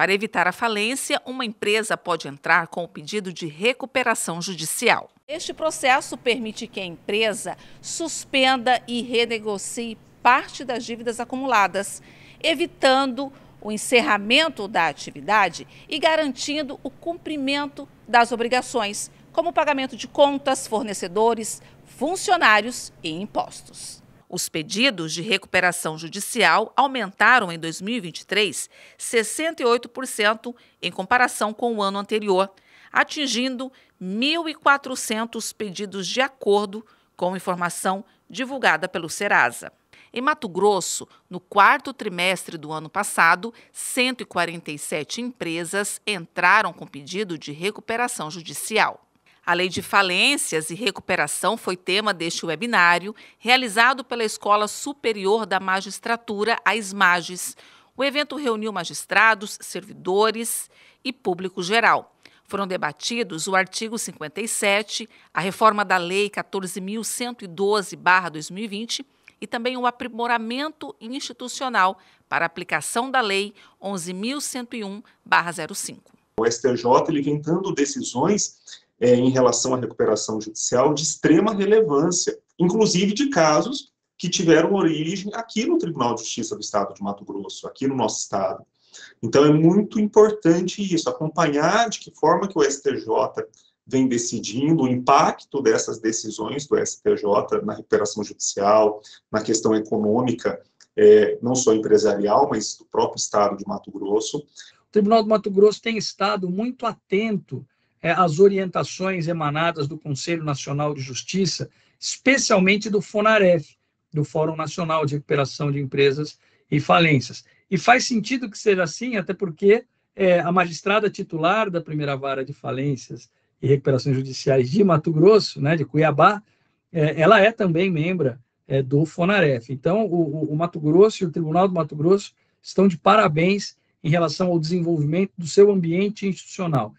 Para evitar a falência, uma empresa pode entrar com o pedido de recuperação judicial. Este processo permite que a empresa suspenda e renegocie parte das dívidas acumuladas, evitando o encerramento da atividade e garantindo o cumprimento das obrigações, como o pagamento de contas, fornecedores, funcionários e impostos. Os pedidos de recuperação judicial aumentaram em 2023 68% em comparação com o ano anterior, atingindo 1.400 pedidos de acordo com informação divulgada pelo Serasa. Em Mato Grosso, no quarto trimestre do ano passado, 147 empresas entraram com pedido de recuperação judicial. A lei de falências e recuperação foi tema deste webinário, realizado pela Escola Superior da Magistratura, a Esmages. O evento reuniu magistrados, servidores e público geral. Foram debatidos o artigo 57, a reforma da Lei 14.112-2020 e também o aprimoramento institucional para aplicação da Lei 11.101-05. O STJ ele vem dando decisões é, em relação à recuperação judicial de extrema relevância, inclusive de casos que tiveram origem aqui no Tribunal de Justiça do Estado de Mato Grosso, aqui no nosso estado. Então é muito importante isso, acompanhar de que forma que o STJ vem decidindo o impacto dessas decisões do STJ na recuperação judicial, na questão econômica, é, não só empresarial, mas do próprio Estado de Mato Grosso. O Tribunal de Mato Grosso tem estado muito atento é, as orientações emanadas do Conselho Nacional de Justiça, especialmente do FONAREF, do Fórum Nacional de Recuperação de Empresas e Falências. E faz sentido que seja assim, até porque é, a magistrada titular da primeira vara de falências e recuperações judiciais de Mato Grosso, né, de Cuiabá, é, ela é também membro é, do Fonaref. Então, o, o, Mato Grosso e o Tribunal do Mato Grosso estão de parabéns em relação ao desenvolvimento do seu ambiente institucional.